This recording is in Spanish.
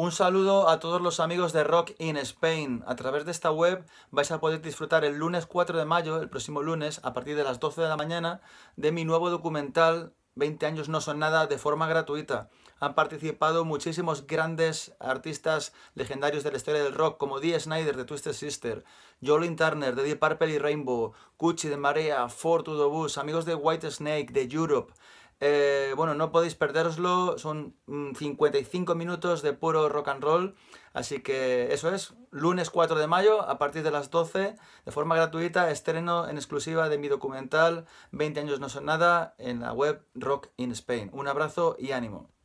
Un saludo a todos los amigos de Rock in Spain. A través de esta web vais a poder disfrutar el lunes 4 de mayo, el próximo lunes, a partir de las 12 de la mañana, de mi nuevo documental 20 años no son nada de forma gratuita. Han participado muchísimos grandes artistas legendarios de la historia del rock, como Dee Snyder de Twisted Sister, Jolene Turner de Deep Purple y Rainbow, Gucci de Marea, Ford Bus, amigos de White Snake, de Europe, eh, bueno, no podéis perderoslo, son 55 mm, minutos de puro rock and roll, así que eso es, lunes 4 de mayo a partir de las 12, de forma gratuita, estreno en exclusiva de mi documental 20 años no son nada en la web Rock in Spain. Un abrazo y ánimo.